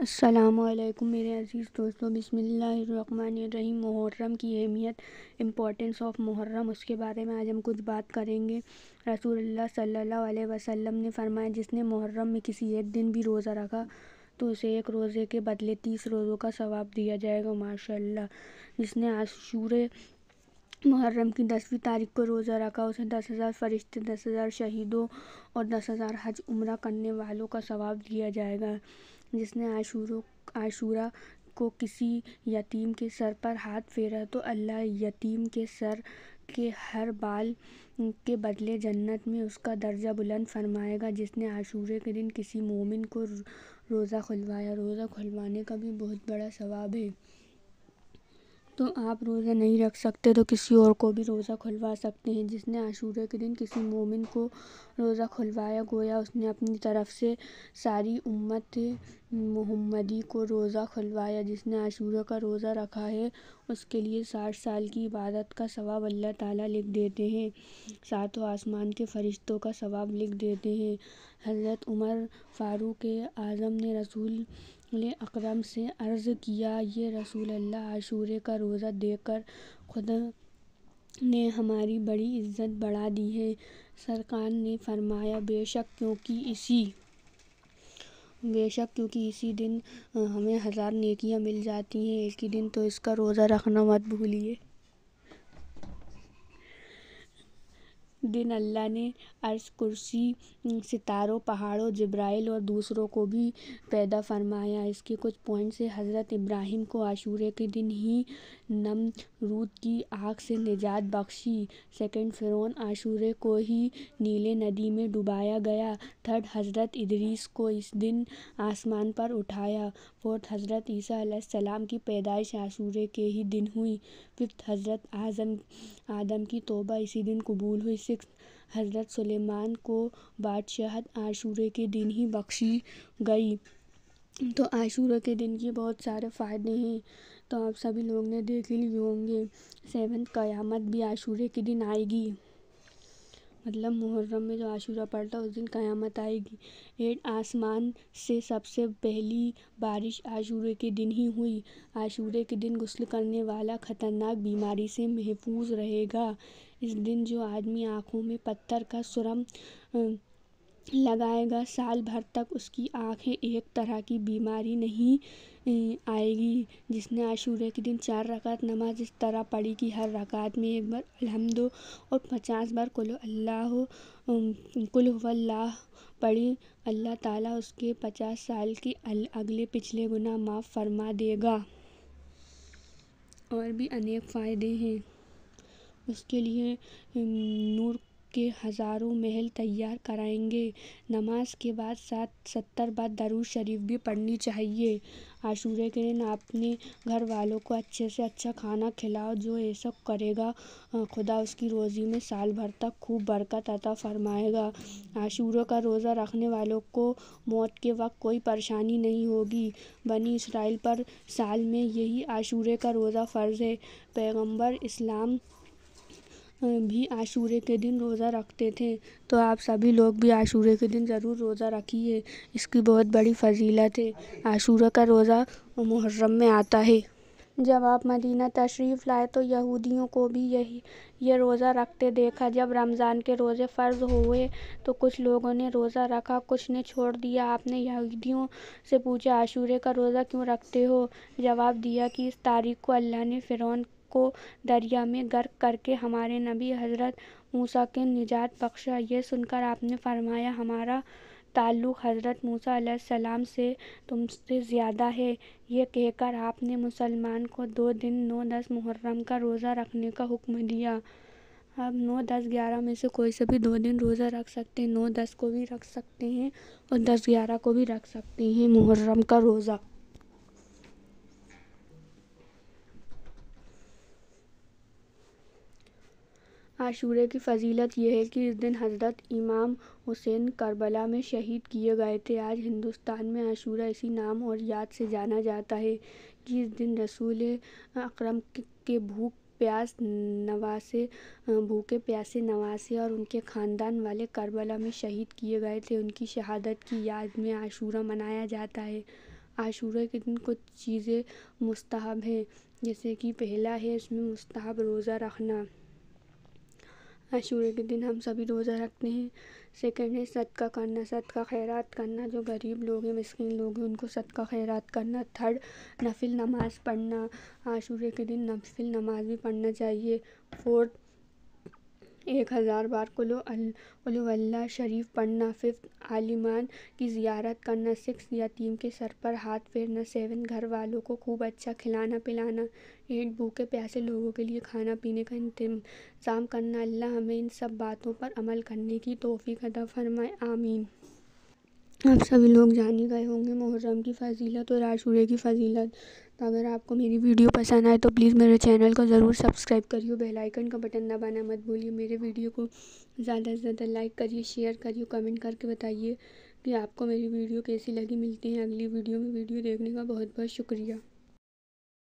असलकम मेरे अज़ीज़ दोस्तों बिसमीम मुहर्रम की अहमियत इम्पोर्टेंस ऑफ मुहर्रम उसके बारे में आज हम कुछ बात करेंगे रसूलुल्लाह सल्लल्लाहु अलैहि वसल्लम ने फरमाया जिसने मुहर्रम में किसी एक दिन भी रोज़ा रखा तो उसे एक रोज़े के बदले तीस रोज़ों का सवाब दिया जाएगा माशाल्लाह जिसने आशूर मुहर्रम की दसवीं तारीख को रोज़ा रखा उसे दस हज़ार फरिश्ते दस हज़ार शहीदों और दस हज़ार हज उम्र करने वालों का सवाब दिया जाएगा जिसने आशूरों आशूरा को किसी यतीम के सर पर हाथ फेरा तो अल्लाह यतीम के सर के हर बाल के बदले जन्नत में उसका दर्जा बुलंद फरमाएगा जिसने आशूरे के दिन किसी मोमिन को रोज़ा खुलवाया रोज़ा खुलवाने का भी बहुत बड़ा सवाब है तो आप रोज़ा नहीं रख सकते तो किसी और को भी रोज़ा खुलवा सकते हैं जिसने आशूरे के दिन किसी मोमिन को रोज़ा खुलवाया गोया उसने अपनी तरफ से सारी उम्मत मोहम्मदी को रोज़ा खुलवाया जिसने आशूरे का रोज़ा रखा है उसके लिए साठ साल की इबादत का सवाब अल्लाह ताला लिख देते हैं सातों आसमान के फरिश्तों का सवाब लिख देते हैं हज़रत उमर फ़ारूक आज़म ने रसूल ने अकरम से अर्ज़ किया ये रसूल अल्लाह आशूरे का रोज़ा देकर खुदा ने हमारी बड़ी इज़्ज़त बढ़ा दी है सरकार ने फरमाया बेशक क्योंकि इसी बेशक क्योंकि इसी दिन हमें हज़ार नेकियां मिल जाती हैं एक ही दिन तो इसका रोज़ा रखना मत भूलिए दिन अल्लाह ने अर्श कुर्सी सितारों पहाड़ों जब्राइल और दूसरों को भी पैदा फरमाया इसके कुछ पॉइंट से हज़रत इब्राहिम को आशूरे के दिन ही नम रूद की आग से निजात बख्शी सेकंड फ़िरौन आशूरे को ही नीले नदी में डुबाया गया थर्ड हज़रत इदरीस को इस दिन आसमान पर उठाया फोर्थ हज़रत ईसा सलाम की पैदाइश आशूरे के ही दिन हुई फिफ्थ हज़रत आज़म आदम की तोबा इसी दिन कबूल हुई शिक्ष हज़रत सुलेमान को बादशाहत आशूरे के दिन ही बख्शी गई तो आशूरा के दिन के बहुत सारे फ़ायदे हैं तो आप सभी लोग ने देख ही लिए होंगे सेवन क़यामत भी आशूरे के दिन आएगी मतलब मुहर्रम में जो आशूरा पड़ता है उस दिन क़यामत आएगी ये आसमान से सबसे पहली बारिश आशूरे के दिन ही हुई आशूरे के दिन गुस्ल करने वाला ख़तरनाक बीमारी से महफूज रहेगा इस दिन जो आदमी आँखों में पत्थर का सुरम लगाएगा साल भर तक उसकी आँखें एक तरह की बीमारी नहीं आएगी जिसने आशूर्य के दिन चार रकात नमाज इस तरह पढ़ी कि हर रकात में एक बार अलहमदो और पचास बार कुल अल्लाह कुल वल्लाह पढ़ी अल्लाह ताला उसके पचास साल के अगले पिछले गुना माफ़ फरमा देगा और भी अनेक फ़ायदे हैं उसके लिए नूर के हज़ारों महल तैयार कराएंगे नमाज के बाद सात सत्तर बार दारूद शरीफ भी पढ़नी चाहिए आशूरे के दिन अपने घर वालों को अच्छे से अच्छा खाना खिलाओ जो ये सब करेगा खुदा उसकी रोज़ी में साल भर तक खूब बरकत अता फरमाएगा आशूरों का रोज़ा रखने वालों को मौत के वक्त कोई परेशानी नहीं होगी बनी इसराइल पर साल में यही आशूरे का रोज़ा फ़र्ज़ है पैगम्बर इस्लाम भी आशूरे के दिन रोज़ा रखते थे तो आप सभी लोग भी आशूरे के दिन ज़रूर रोज़ा रखिए इसकी बहुत बड़ी फजीलत है आशूरा का रोज़ा मुहर्रम में आता है जब आप मदीना तशरीफ़ लाए तो यहूदियों को भी यही यह रोज़ा रखते देखा जब रमज़ान के रोज़े फ़र्ज हुए तो कुछ लोगों ने रोज़ा रखा कुछ ने छोड़ दिया आपने यहूदियों से पूछा आशूरे का रोज़ा क्यों रखते हो जवाब दिया कि इस तारीख को अल्लाह ने फ़िरौन को दरिया में गर्क करके हमारे नबी हज़रत मूसा के निजात बख्शा ये सुनकर आपने फरमाया हमारा ताल्लुक़ हज़रत मूसा सलाम से तुमसे ज़्यादा है ये कहकर आपने मुसलमान को दो दिन नौ दस मुहर्रम का रोज़ा रखने का हुक्म दिया अब नौ दस ग्यारह में से कोई से भी दो दिन रोज़ा रख सकते हैं नौ दस को भी रख सकते हैं और दस ग्यारह को भी रख सकते हैं मुहर्रम का रोज़ा आशूरे की फ़जीलत यह है कि इस दिन हज़रत इमाम हुसैन करबला में शहीद किए गए थे आज हिंदुस्तान में आशूरा इसी नाम और याद से जाना जाता है कि इस दिन रसूल अकरम के भूख प्यास नवासे भूखे प्यासे नवासे और उनके ख़ानदान वाले करबला में शहीद किए गए थे उनकी शहादत की याद में आशूरा मनाया जाता है आशूरा के दिन कुछ चीज़ें मुस्तहब हैं जैसे कि पहला है इसमें मुस्तहब रोज़ा रखना आशूर के दिन हम सभी रोज़ा रखते हैं सेकंड है सदका करना सदका खैरात करना जो गरीब लोग हैं मस्किन लोग हैं उनको सदका खैरात करना थर्ड नफिल नमाज़ पढ़ना आशूर के दिन नफिल नमाज़ भी पढ़ना चाहिए फोर्थ एक हज़ार बार अल्लाह शरीफ पढ़ना फ़िफ्थ आलिमान की ज़ियारत करना सिक्स यतीम के सर पर हाथ फेरना सेवन घर वालों को खूब अच्छा खिलाना पिलाना एट भूखे प्यासे लोगों के लिए खाना पीने का इंतज़ाम करना अल्लाह हमें इन सब बातों पर अमल करने की तौफ़ीक अता फ़रमाए आमीन आप सभी लोग जान ही गए होंगे मुहर्रम की फजीलत और आशूरे की फजीलत तो अगर आपको मेरी वीडियो पसंद आए तो प्लीज़ मेरे चैनल को ज़रूर सब्सक्राइब करिए बेल आइकन का बटन दबाना मत भूलिए मेरे वीडियो को ज़्यादा से ज़्यादा लाइक करिए शेयर करिए कमेंट करके बताइए कि आपको मेरी वीडियो कैसी लगी मिलती है अगली वीडियो में वीडियो देखने का बहुत बहुत शुक्रिया